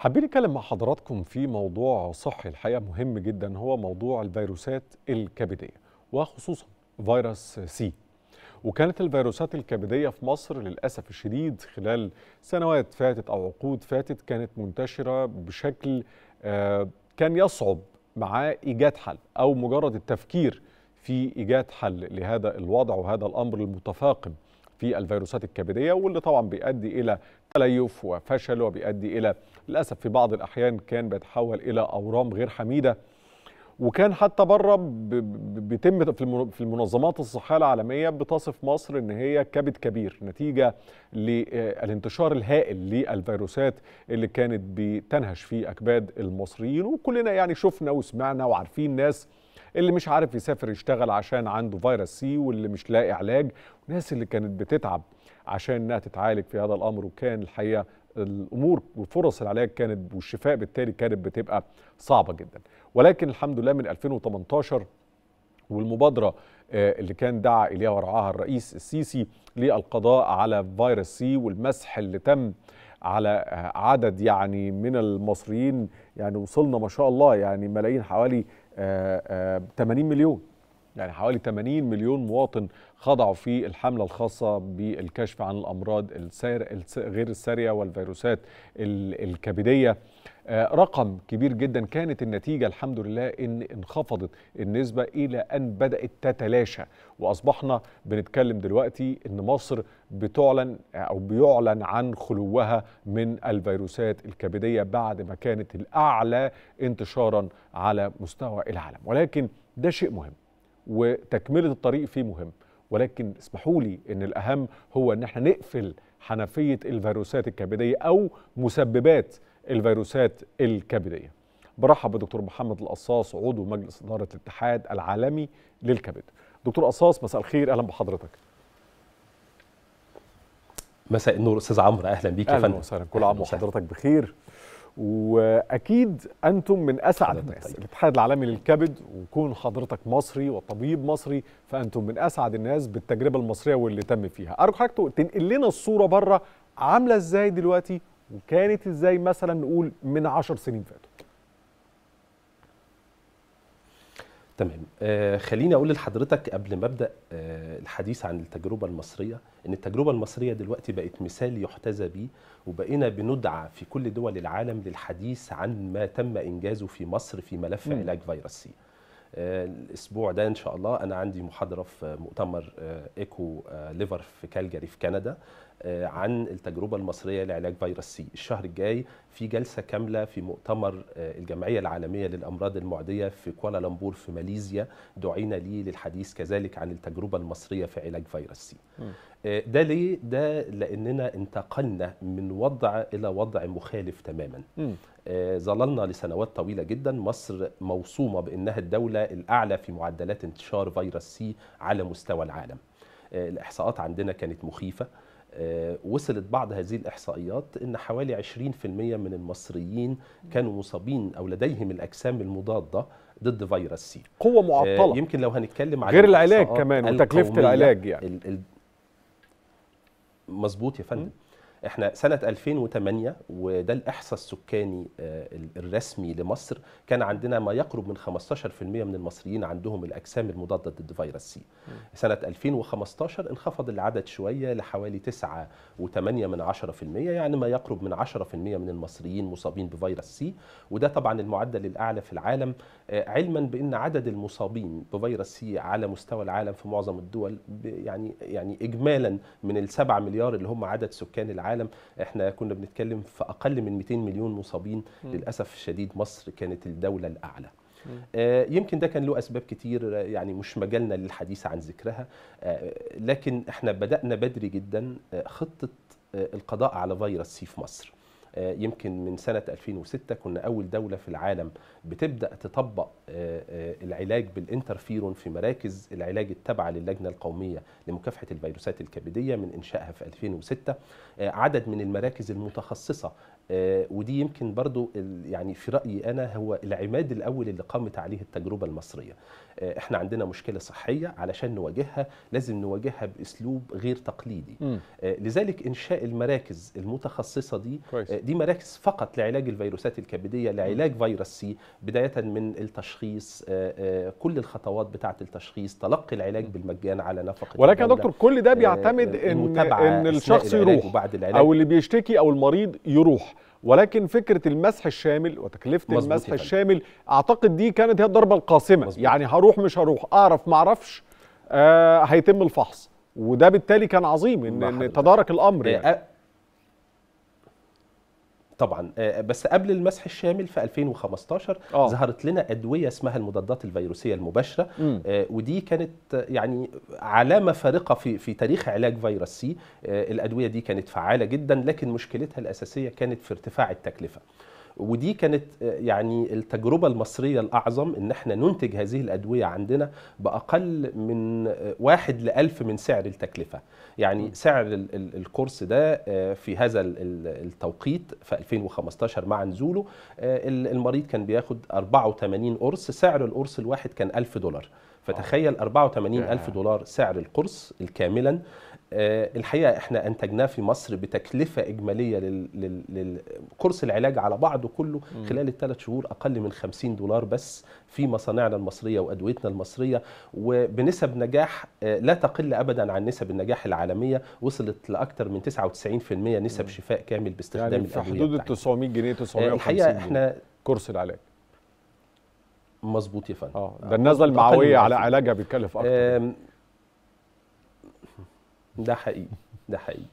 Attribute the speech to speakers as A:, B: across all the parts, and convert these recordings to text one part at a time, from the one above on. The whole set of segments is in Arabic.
A: حابين نتكلم مع حضراتكم في موضوع صحي الحقيقه مهم جدا هو موضوع الفيروسات الكبديه وخصوصا فيروس سي وكانت الفيروسات الكبديه في مصر للاسف الشديد خلال سنوات فاتت او عقود فاتت كانت منتشره بشكل آه، كان يصعب معاه ايجاد حل او مجرد التفكير في ايجاد حل لهذا الوضع وهذا الامر المتفاقم في الفيروسات الكبدية واللي طبعا بيؤدي إلى تليف وفشل وبيؤدي إلى للأسف في بعض الأحيان كان بيتحول إلى أورام غير حميدة وكان حتى بره بيتم في المنظمات الصحيه العالميه بتصف مصر ان هي كبد كبير نتيجه للانتشار آه، الهائل للفيروسات اللي كانت بتنهش في اكباد المصريين وكلنا يعني شفنا وسمعنا وعارفين ناس اللي مش عارف يسافر يشتغل عشان عنده فيروس سي واللي مش لاقي علاج والناس اللي كانت بتتعب عشان انها تتعالج في هذا الامر وكان الحقيقه الامور وفرص العلاج كانت والشفاء بالتالي كانت بتبقى صعبه جدا ولكن الحمد لله من 2018 والمبادره آه، اللي كان دعا اليها ورعاها الرئيس السيسي للقضاء على فيروس سي والمسح اللي تم على آه، عدد يعني من المصريين يعني وصلنا ما شاء الله يعني ملايين حوالي 80 آه، آه، مليون يعني حوالي 80 مليون مواطن خضعوا في الحملة الخاصة بالكشف عن الأمراض السار... غير السارية والفيروسات الكبدية آه، رقم كبير جدا كانت النتيجة الحمد لله إن انخفضت النسبة إلى أن بدأت تتلاشى وأصبحنا بنتكلم دلوقتي إن مصر بتعلن أو بيعلن عن خلوها من الفيروسات الكبدية بعد ما كانت الأعلى انتشارا على مستوى العالم ولكن ده شيء مهم وتكملة الطريق فيه مهم ولكن اسمحوا لي ان الاهم هو ان احنا نقفل حنفيه الفيروسات الكبديه او مسببات الفيروسات الكبدية برحب بدكتور محمد القصاص عضو مجلس إدارة الاتحاد العالمي للكبد دكتور قصاص مساء الخير أهلا بحضرتك مساء النور استاذ عمرو اهلا بيك يا فندم اهلا وسهلا كل عام وحضرتك بخير واكيد انتم من اسعد الناس طيب. الاتحاد العالمي للكبد وكون حضرتك مصري وطبيب مصري فانتم من اسعد الناس بالتجربه المصريه واللي تم فيها ارجو حضرتك تنقل لنا الصوره بره عامله ازاي دلوقتي وكانت ازاي مثلا نقول من 10 سنين فاتوا
B: تمام آه خليني اقول لحضرتك قبل ما ابدا آه الحديث عن التجربه المصريه ان التجربه المصريه دلوقتي بقت مثال يحتذى به وبقينا بندعى في كل دول العالم للحديث عن ما تم انجازه في مصر في ملف علاج فيروس سي الاسبوع ده ان شاء الله انا عندي محاضره في مؤتمر آه، ايكو آه، ليفر في كالجاري في كندا آه، عن التجربه المصريه لعلاج فيروس سي الشهر الجاي في جلسه كامله في مؤتمر الجمعيه العالميه للامراض المعديه في كوالالمبور في ماليزيا دعينا لي للحديث كذلك عن التجربه المصريه في علاج فيروس سي ده ليه ده لاننا انتقلنا من وضع الى وضع مخالف تماما آه، ظللنا لسنوات طويلة جدا مصر موصومة بأنها الدولة الأعلى في معدلات انتشار فيروس سي على مستوى العالم آه، الإحصاءات عندنا كانت مخيفة آه، وصلت بعض هذه الإحصائيات أن حوالي 20% من المصريين كانوا مصابين أو لديهم الأجسام المضادة ضد فيروس سي
A: قوة معطلة يمكن لو هنتكلم عن غير العلاج كمان وتكلفة العلاج
B: يعني مظبوط يا فندم احنا سنه 2008 وده الاحصاء السكاني آه، الرسمي لمصر كان عندنا ما يقرب من 15% من المصريين عندهم الاجسام المضاده ضد فيروس سي سنه 2015 انخفض العدد شويه لحوالي 9.8 من 10% يعني ما يقرب من 10% من المصريين مصابين بفيروس سي وده طبعا المعدل الاعلى في العالم آه، علما بان عدد المصابين بفيروس سي على مستوى العالم في معظم الدول يعني يعني اجمالا من ال 7 مليار اللي هم عدد سكان العالم العالم احنا كنا بنتكلم في اقل من 200 مليون مصابين م. للاسف الشديد مصر كانت الدوله الاعلى آه، يمكن ده كان له اسباب كتير يعني مش مجالنا للحديث عن ذكرها آه، لكن احنا بدانا بدري جدا آه، خطه القضاء على فيروس سي في مصر آه، يمكن من سنة 2006 كنا أول دولة في العالم بتبدأ تطبق آه، آه، العلاج بالإنترفيرون في مراكز العلاج التابعة للجنة القومية لمكافحة الفيروسات الكبدية من إنشائها في 2006 عدد من المراكز المتخصصة ودي يمكن برضو يعني في رأيي أنا هو العماد الأول اللي قامت عليه التجربة المصرية آه، احنا عندنا مشكله صحيه علشان نواجهها لازم نواجهها باسلوب غير تقليدي آه، لذلك انشاء المراكز المتخصصه دي كويس. آه، دي مراكز فقط لعلاج الفيروسات الكبديه لعلاج فيروس سي بدايه من التشخيص كل الخطوات بتاعه التشخيص تلقي العلاج بالمجان على نفقه ولكن يا دكتور كل ده بيعتمد ان ان الشخص يروح بعد العلاج او
A: اللي بيشتكي او المريض يروح ولكن فكره المسح الشامل وتكلفه المسح يفعل. الشامل اعتقد دي كانت هي الضربه القاسمه مزبوط. يعني هروح مش هروح اعرف ما اعرفش آه هيتم الفحص وده بالتالي كان عظيم ان, إن تدارك الامر إيه، يعني. طبعا آه، آه، بس
B: قبل المسح الشامل في 2015 أوه. ظهرت لنا ادويه اسمها المضادات الفيروسيه المباشره م. آه، ودي كانت يعني علامه فارقه في في تاريخ علاج فيروس سي الادويه دي كانت فعاله جدا لكن مشكلتها الاساسيه كانت في ارتفاع التكلفه ودي كانت يعني التجربة المصرية الأعظم إن احنا ننتج هذه الأدوية عندنا بأقل من واحد لألف من سعر التكلفة يعني سعر الكورس ده آه، في هذا التوقيت في 2015 مع نزوله آه، المريض كان بياخد 84 قرص سعر القرص الواحد كان 1000 دولار فتخيل 84 آه. ألف دولار سعر القرص الكاملا آه، الحقيقه احنا انتجناه في مصر بتكلفه اجماليه للقرص العلاج على بعضه كله خلال الثلاث شهور اقل من 50 دولار بس في مصانعنا المصريه وادويتنا المصريه وبنسب نجاح آه، لا تقل ابدا عن نسب النجاح العالميه وصلت لاكثر من 99% نسب شفاء كامل باستخدام يعني في حدود ال 900 جنيه 950 الحقيقه احنا
A: كورس العلاج مظبوط يا فندم اه ده النزله المعويه على علاجها بتكلف
B: اكتر ده حقيقي ده حقيقي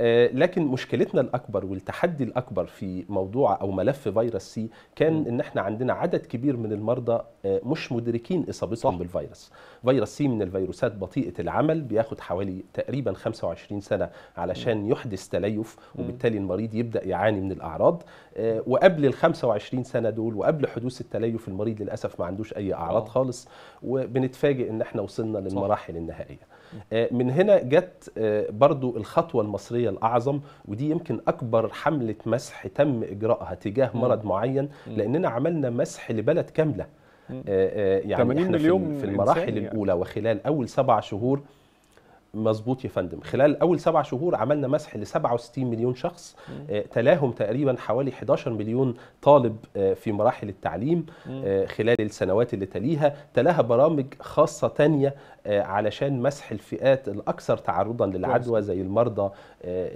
B: آه، لكن مشكلتنا الاكبر والتحدي الاكبر في موضوع او ملف فيروس سي كان ان احنا عندنا عدد كبير من المرضى آه، مش مدركين اصابتهم بالفيروس فيروس سي من الفيروسات بطيئه العمل بياخد حوالي تقريبا 25 سنه علشان يحدث تليف وبالتالي المريض يبدا يعاني من الاعراض آه، وقبل ال 25 سنه دول وقبل حدوث التليف المريض للاسف ما عندوش اي اعراض خالص وبنتفاجئ ان احنا وصلنا للمراحل النهائيه آه، من هنا جت آه، برضو الخطوة المصرية الأعظم ودي يمكن أكبر حملة مسح تم إجراءها تجاه مرض معين لأننا عملنا مسح لبلد كاملة آه، يعني احنا مليون في المراحل يعني. الأولى وخلال أول سبع شهور مظبوط يا فندم خلال اول سبع شهور عملنا مسح ل 67 مليون شخص تلاهم تقريبا حوالي 11 مليون طالب في مراحل التعليم خلال السنوات اللي تليها تلاها برامج خاصه تانية آه، علشان مسح الفئات الاكثر تعرضا للعدوى زي
A: المرضى آه،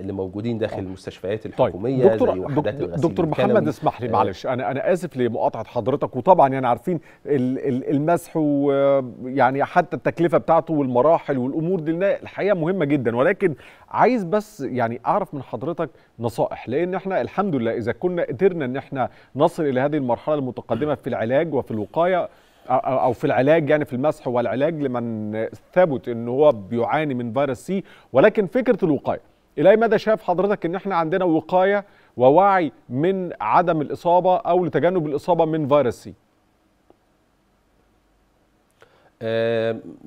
A: اللي موجودين داخل طبعا. المستشفيات طيب. الحكوميه طيب. دكتور زي وحدات دكتور, دكتور محمد اسمح لي آه. معلش انا انا اسف لمقاطعه حضرتك وطبعا يعني عارفين المسح ويعني حتى التكلفه بتاعته والمراحل والامور دي الحقيقه مهمه جدا ولكن عايز بس يعني اعرف من حضرتك نصائح لان احنا الحمد لله اذا كنا قدرنا ان احنا نصل الى هذه المرحله المتقدمه في العلاج وفي الوقايه او في العلاج يعني في المسح والعلاج لمن ثبت ان هو بيعاني من فيروس سي ولكن فكره الوقايه الى اي مدى شايف حضرتك ان احنا عندنا وقايه ووعي من عدم الاصابه او لتجنب الاصابه من فيروس سي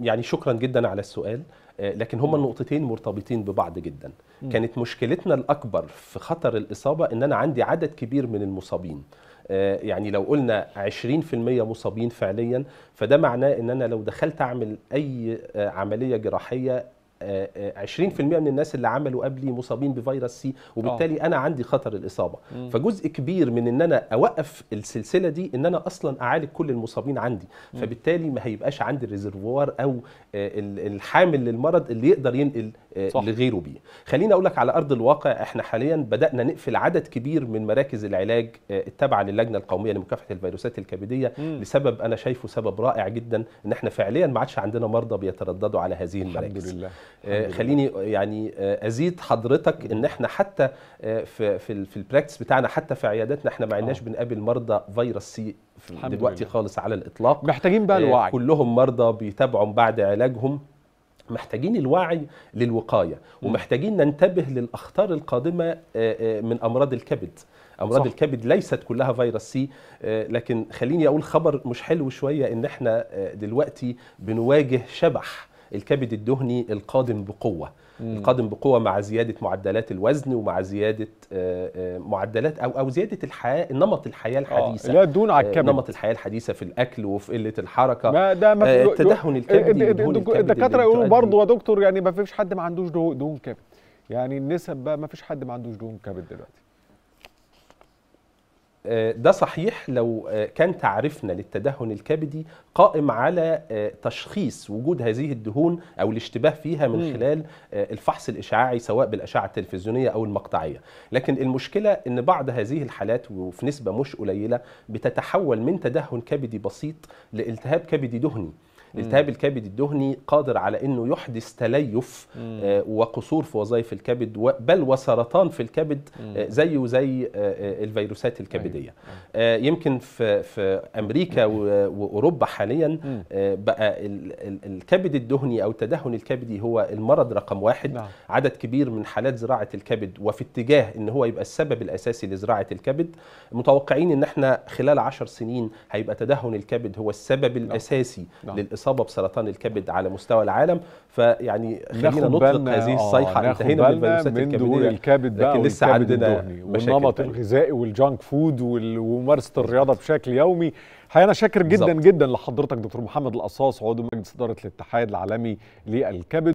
B: يعني شكرا جدا على السؤال آه، لكن هما النقطتين مرتبطين ببعض جدا كانت مشكلتنا الاكبر في خطر الاصابه ان انا عندي عدد كبير من المصابين آه، يعني لو قلنا 20% مصابين فعليا فده معناه ان انا لو دخلت اعمل اي آه، عمليه جراحيه 20% آه، آه، من الناس اللي عملوا قبلي مصابين بفيروس سي وبالتالي أوه. انا عندي خطر الاصابه مم. فجزء كبير من ان انا اوقف السلسله دي ان انا اصلا اعالج كل المصابين عندي مم. فبالتالي ما هيبقاش عندي الريزرفوار او آه، الحامل للمرض اللي يقدر ينقل صح. لغيره بيه خليني اقول لك على ارض الواقع احنا حاليا بدانا نقفل عدد كبير من مراكز العلاج التابعه للجنه القوميه لمكافحه الفيروسات الكبديه مم. لسبب انا شايفه سبب رائع جدا ان احنا فعليا ما عادش عندنا مرضى بيترددوا على هذه المراكز الحمد لله. آه، خليني آه، يعني آه، ازيد حضرتك ان احنا حتى في في, في البراكتس بتاعنا حتى في عياداتنا احنا ما عندناش بنقابل مرضى فيروس سي دلوقتي لله. خالص على الاطلاق محتاجين بقى الوعي كلهم مرضى بيتابعوا بعد علاجهم محتاجين الوعي للوقايه ومحتاجين ننتبه للاخطار القادمه من امراض الكبد امراض صح. الكبد ليست كلها فيروس سي لكن خليني اقول خبر مش حلو شويه ان احنا دلوقتي بنواجه شبح الكبد الدهني القادم بقوه مم. القادم بقوه مع زياده معدلات الوزن ومع زياده آه، آه، معدلات او او زياده الحياه نمط الحياه آه، الحديثه آه لا دون على الكبد نمط الحياه الحديثه في الاكل وفي قله الحركه ما ده ما التدهن إيه، الكبد إيه، إيه، الدكاتره يقولوا برضه
A: يا دكتور يعني ما فيش حد ما عندوش دهون كبد يعني النسب بقى ما فيش حد ما عندوش دهون كبد دلوقتي
B: آه، ده صحيح لو آه، كان تعريفنا للتدهن الكبدي قائم على آه، تشخيص وجود هذه الدهون او الاشتباه فيها من خلال الفحص الاشعاعي سواء بالاشعه التلفزيونيه او المقطعيه، لكن المشكله ان بعض هذه الحالات وفي نسبه مش قليله بتتحول من تدهن كبدي بسيط لالتهاب كبدي دهني. التهاب الكبد الدهني قادر على انه يحدث تليف آه، وقصور في وظائف الكبد بل وسرطان في الكبد آه، زيه زي آه، الفيروسات الكبديه أيوة. يمكن في في امريكا واوروبا حاليا بقى الكبد الدهني او التدهن الكبدي هو المرض رقم واحد نعم. عدد كبير من حالات زراعه الكبد وفي اتجاه ان هو يبقى السبب الاساسي لزراعه الكبد متوقعين ان احنا خلال 10 سنين هيبقى تدهن الكبد هو السبب نعم. الاساسي نعم. الاصابه بسرطان الكبد على مستوى العالم فيعني خلينا نطلق هذه آه، الصيحه آه انتهينا من الفيروسات من دول الكبد بقى لكن لسه عندنا والنمط
A: الغذائي والجانك فود وممارسه الرياضه بشكل يومي حقيقة انا شاكر جدا بالزبط. جدا لحضرتك دكتور محمد القصاص عضو مجلس اداره الاتحاد العالمي للكبد